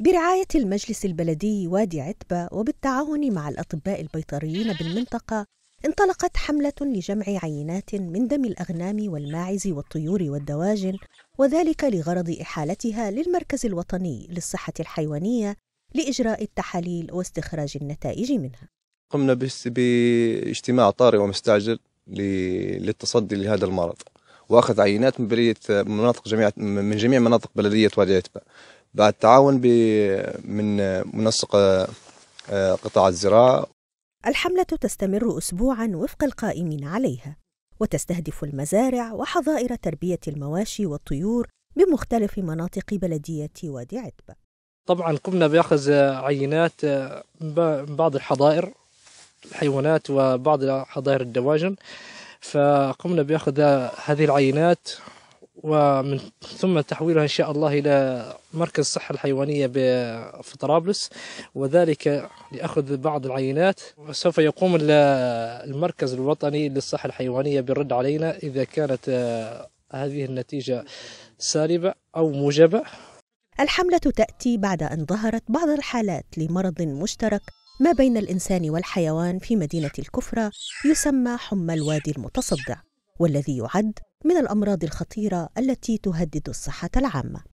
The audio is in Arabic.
برعاية المجلس البلدي وادي عتبة وبالتعاون مع الأطباء البيطريين بالمنطقة انطلقت حملة لجمع عينات من دم الأغنام والماعز والطيور والدواجن وذلك لغرض إحالتها للمركز الوطني للصحة الحيوانية لإجراء التحاليل واستخراج النتائج منها قمنا باجتماع طارئ ومستعجل للتصدي لهذا المرض واخذ عينات من بلديه مناطق جميع من جميع مناطق بلديه وادي عتبه بعد تعاون من منسق آه، قطاع الزراعة الحملة تستمر أسبوعا وفق القائمين عليها وتستهدف المزارع وحظائر تربية المواشي والطيور بمختلف مناطق بلدية وادي عتبة طبعا قمنا بأخذ عينات من آه، بعض الحظائر الحيوانات وبعض حظائر الدواجن فقمنا بأخذ هذه العينات ومن ثم تحويلها إن شاء الله إلى مركز الصحة الحيوانية في طرابلس وذلك لأخذ بعض العينات وسوف يقوم المركز الوطني للصحة الحيوانية بالرد علينا إذا كانت آه، هذه النتيجة سالبة أو موجبة الحملة تأتي بعد أن ظهرت بعض الحالات لمرض مشترك ما بين الإنسان والحيوان في مدينة الكفرة يسمى حمى الوادي المتصدع والذي يعد من الأمراض الخطيرة التي تهدد الصحة العامة